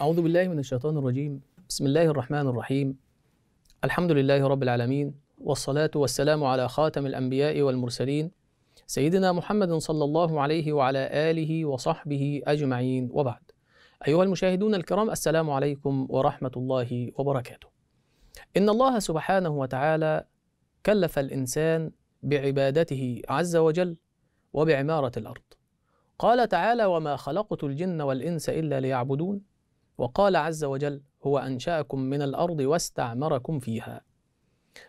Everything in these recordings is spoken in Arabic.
أعوذ بالله من الشيطان الرجيم بسم الله الرحمن الرحيم الحمد لله رب العالمين والصلاة والسلام على خاتم الأنبياء والمرسلين سيدنا محمد صلى الله عليه وعلى آله وصحبه أجمعين وبعد أيها المشاهدون الكرام السلام عليكم ورحمة الله وبركاته إن الله سبحانه وتعالى كلف الإنسان بعبادته عز وجل وبعمارة الأرض قال تعالى وما خلقت الجن والإنس إلا ليعبدون وقال عز وجل هو أنشأكم من الأرض واستعمركم فيها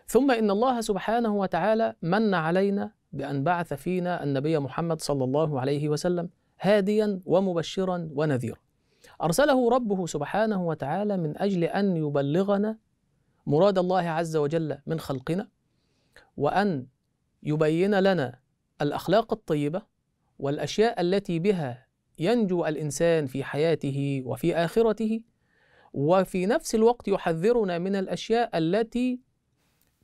ثم إن الله سبحانه وتعالى من علينا بأن بعث فينا النبي محمد صلى الله عليه وسلم هاديا ومبشرا ونذيرا أرسله ربه سبحانه وتعالى من أجل أن يبلغنا مراد الله عز وجل من خلقنا وأن يبين لنا الأخلاق الطيبة والأشياء التي بها ينجو الانسان في حياته وفي اخرته وفي نفس الوقت يحذرنا من الاشياء التي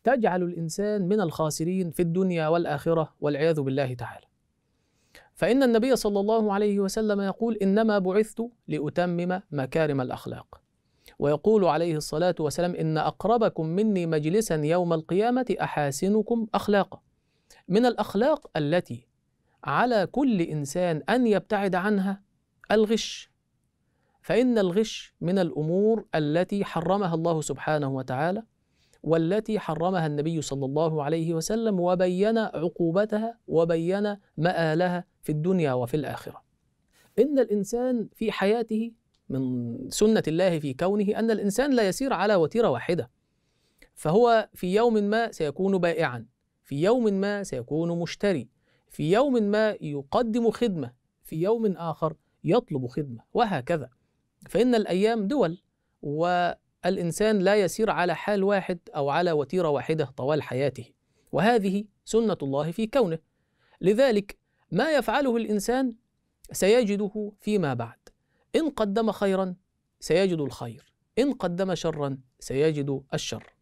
تجعل الانسان من الخاسرين في الدنيا والاخره والعياذ بالله تعالى فان النبي صلى الله عليه وسلم يقول انما بعثت لاتمم مكارم الاخلاق ويقول عليه الصلاه والسلام ان اقربكم مني مجلسا يوم القيامه احاسنكم اخلاقا من الاخلاق التي على كل انسان ان يبتعد عنها الغش فان الغش من الامور التي حرمها الله سبحانه وتعالى والتي حرمها النبي صلى الله عليه وسلم وبين عقوبتها وبين مآلها في الدنيا وفي الآخرة. إن الإنسان في حياته من سنة الله في كونه أن الإنسان لا يسير على وتيرة واحدة. فهو في يوم ما سيكون بائعا، في يوم ما سيكون مشتري، في يوم ما يقدم خدمة في يوم آخر يطلب خدمة وهكذا فإن الأيام دول والإنسان لا يسير على حال واحد أو على وتيرة واحدة طوال حياته وهذه سنة الله في كونه لذلك ما يفعله الإنسان سيجده فيما بعد إن قدم خيرا سيجد الخير إن قدم شرا سيجد الشر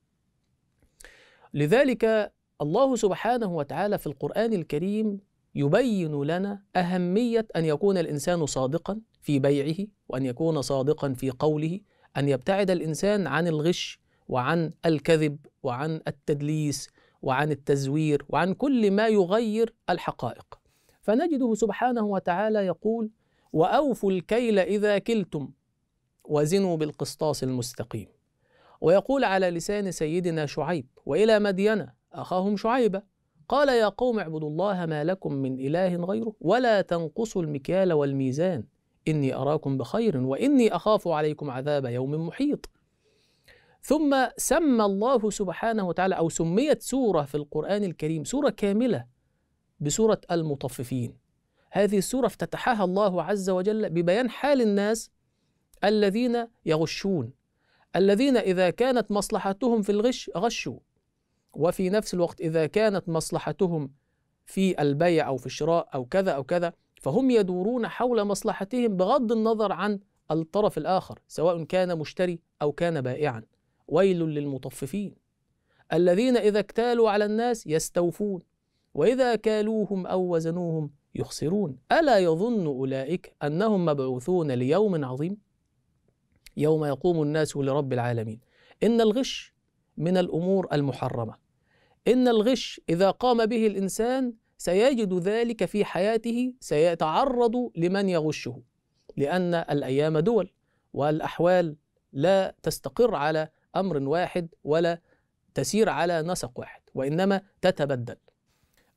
لذلك الله سبحانه وتعالى في القرآن الكريم يبين لنا أهمية أن يكون الإنسان صادقا في بيعه وأن يكون صادقا في قوله أن يبتعد الإنسان عن الغش وعن الكذب وعن التدليس وعن التزوير وعن كل ما يغير الحقائق فنجده سبحانه وتعالى يقول وأوفوا الكيل إذا كلتم وزنوا بالقسطاس المستقيم ويقول على لسان سيدنا شعيب وإلى مدينة أخاهم شعيبة قال يا قوم اعبدوا الله ما لكم من إله غيره ولا تنقصوا المكيال والميزان إني أراكم بخير وإني أخاف عليكم عذاب يوم محيط ثم سمى الله سبحانه وتعالى أو سميت سورة في القرآن الكريم سورة كاملة بسورة المطففين هذه السورة افتتحها الله عز وجل ببيان حال الناس الذين يغشون الذين إذا كانت مصلحتهم في الغش غشوا وفي نفس الوقت إذا كانت مصلحتهم في البيع أو في الشراء أو كذا أو كذا فهم يدورون حول مصلحتهم بغض النظر عن الطرف الآخر سواء كان مشتري أو كان بائعا ويل للمطففين الذين إذا اكتالوا على الناس يستوفون وإذا كالوهم أو وزنوهم يخسرون ألا يظن أولئك أنهم مبعوثون ليوم عظيم يوم يقوم الناس لرب العالمين إن الغش من الامور المحرمه ان الغش اذا قام به الانسان سيجد ذلك في حياته سيتعرض لمن يغشه لان الايام دول والاحوال لا تستقر على امر واحد ولا تسير على نسق واحد وانما تتبدل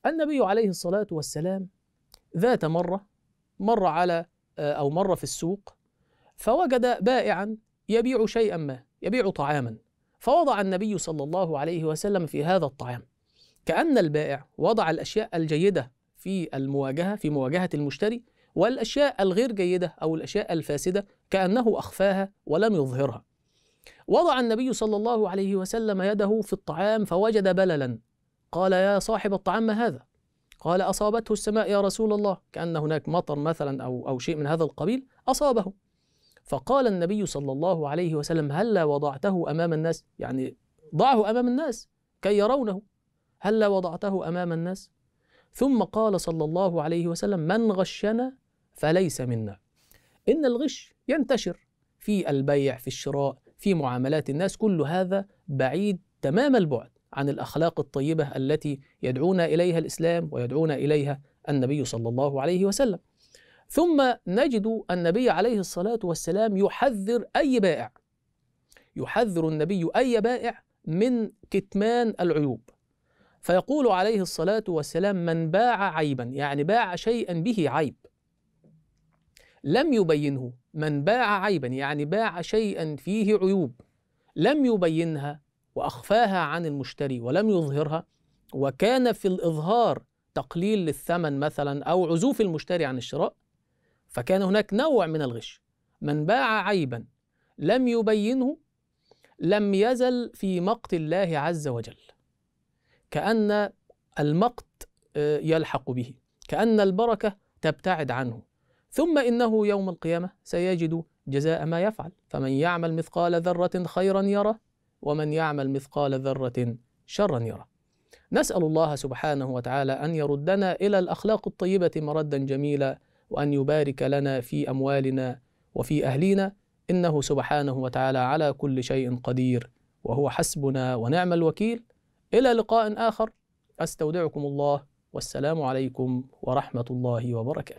النبي عليه الصلاه والسلام ذات مره مر على آه، او مر في السوق فوجد بائعا يبيع شيئا ما يبيع طعاما فوضع النبي صلى الله عليه وسلم في هذا الطعام كأن البائع وضع الأشياء الجيدة في المواجهة في مواجهة المشتري والأشياء الغير جيدة أو الأشياء الفاسدة كأنه أخفاها ولم يظهرها وضع النبي صلى الله عليه وسلم يده في الطعام فوجد بللا قال يا صاحب الطعام ما هذا قال أصابته السماء يا رسول الله كأن هناك مطر مثلا أو, أو شيء من هذا القبيل أصابه فقال النبي صلى الله عليه وسلم هلا وضعته أمام الناس يعني ضعه أمام الناس كي يرونه هلا وضعته أمام الناس ثم قال صلى الله عليه وسلم من غشنا فليس منا إن الغش ينتشر في البيع في الشراء في معاملات الناس كل هذا بعيد تمام البعد عن الأخلاق الطيبة التي يدعونا إليها الإسلام ويدعونا إليها النبي صلى الله عليه وسلم ثم نجد النبي عليه الصلاة والسلام يحذر أي بائع يحذر النبي أي بائع من كتمان العيوب فيقول عليه الصلاة والسلام من باع عيبا يعني باع شيئا به عيب لم يبينه من باع عيبا يعني باع شيئا فيه عيوب لم يبينها وأخفاها عن المشتري ولم يظهرها وكان في الإظهار تقليل للثمن مثلا أو عزوف المشتري عن الشراء فكان هناك نوع من الغش من باع عيبا لم يبينه لم يزل في مقت الله عز وجل كأن المقت آه، يلحق به كأن البركة تبتعد عنه ثم إنه يوم القيامة سيجد جزاء ما يفعل فمن يعمل مثقال ذرة خيرا يره ومن يعمل مثقال ذرة شرا يره نسأل الله سبحانه وتعالى أن يردنا إلى الأخلاق الطيبة مردا جميلا وأن يبارك لنا في أموالنا وفي أهلينا إنه سبحانه وتعالى على كل شيء قدير وهو حسبنا ونعم الوكيل إلى لقاء آخر أستودعكم الله والسلام عليكم ورحمة الله وبركاته